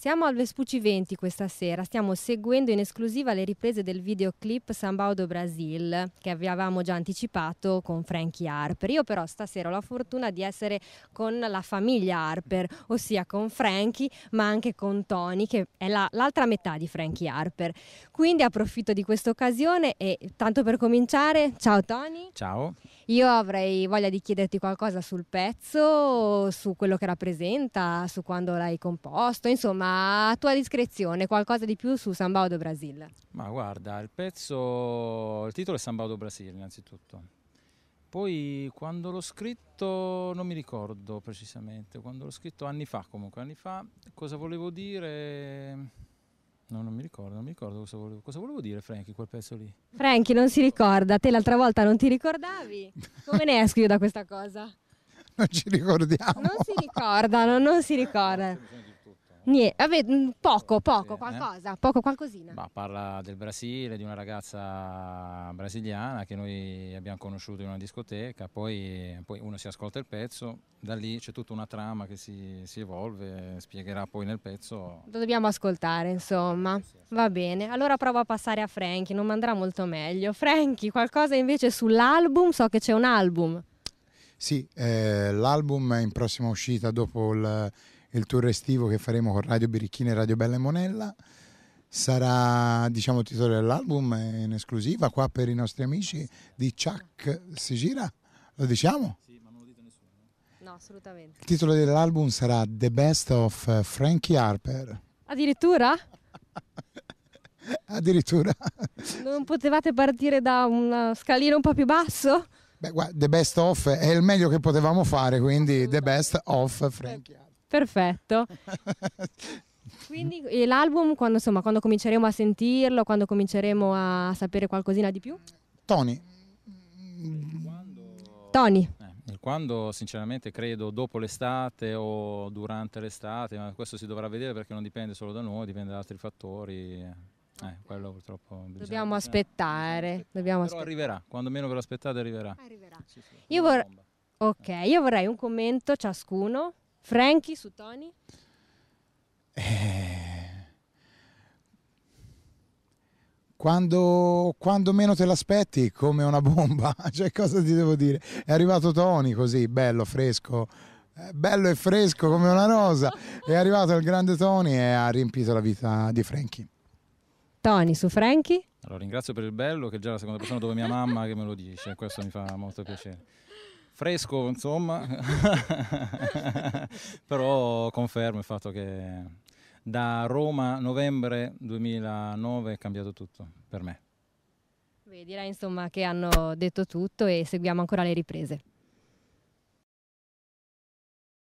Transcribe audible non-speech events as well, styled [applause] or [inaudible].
Siamo al Vespucci 20 questa sera, stiamo seguendo in esclusiva le riprese del videoclip Sambaudo Brasil che avevamo già anticipato con Frankie Harper. Io però stasera ho la fortuna di essere con la famiglia Harper, ossia con Frankie ma anche con Tony che è l'altra metà di Frankie Harper. Quindi approfitto di questa occasione e tanto per cominciare, ciao Tony. Ciao. Io avrei voglia di chiederti qualcosa sul pezzo, su quello che rappresenta, su quando l'hai composto, insomma, a tua discrezione, qualcosa di più su Sambao do Brasil. Ma guarda, il pezzo, il titolo è Sambao do Brasil innanzitutto. Poi quando l'ho scritto, non mi ricordo precisamente, quando l'ho scritto anni fa comunque, anni fa, cosa volevo dire? No, non mi ricordo, non mi ricordo cosa volevo, cosa volevo dire, Franky, quel pezzo lì. Franky non si ricorda, te l'altra volta non ti ricordavi. Come ne esco io da questa cosa? non ci ricordiamo. Non si ricordano, non si ricordano. Niente, vabbè, mm, poco, poco, qualcosa, poco, qualcosina. Ma parla del Brasile, di una ragazza brasiliana che noi abbiamo conosciuto in una discoteca, poi, poi uno si ascolta il pezzo, da lì c'è tutta una trama che si, si, evolve, spiegherà poi nel pezzo. Lo dobbiamo ascoltare, insomma. Va bene, allora provo a passare a Frankie, non mi andrà molto meglio. Frankie, qualcosa invece sull'album, so che c'è un album. Sì, eh, l'album è in prossima uscita dopo il il tour estivo che faremo con Radio Birichina e Radio Bella e Monella. Sarà, diciamo, il titolo dell'album in esclusiva qua per i nostri amici di Chuck Si gira? Lo diciamo? Sì, ma non lo dite nessuno. Eh. No, assolutamente. Il titolo dell'album sarà The Best of eh, Frankie Harper. Addirittura? [laughs] Addirittura. Non potevate partire da un scalino un po' più basso? Beh, guarda, The Best of è il meglio che potevamo fare, quindi The Best of Frankie Harper. Perfetto. [laughs] Quindi l'album, quando, insomma, quando cominceremo a sentirlo, quando cominceremo a sapere qualcosina di più? Tony. Tony. Eh, quando sinceramente credo dopo l'estate o durante l'estate, ma questo si dovrà vedere perché non dipende solo da noi, dipende da altri fattori. Eh, eh quello purtroppo dobbiamo aspettare, eh, dobbiamo aspettare. arriverà, quando meno ve lo aspettate arriverà. arriverà. Sì, sì, io, vorrei, ok, io vorrei un commento ciascuno Frankie su Tony? Eh... Quando, quando, meno te l'aspetti, come una bomba, [laughs] cioè cosa ti devo dire? È arrivato Tony così, bello, fresco, eh, bello e fresco come una rosa, è arrivato il grande Tony e ha riempito la vita di Frankie. Tony, su Frankie? Allora ringrazio per il bello, che è già la seconda persona dove mia mamma che me lo dice, questo mi fa molto piacere fresco, insomma, [laughs] però confermo il fatto che da Roma novembre 2009 è cambiato tutto per me. Beh, direi insomma che hanno detto tutto e seguiamo ancora le riprese.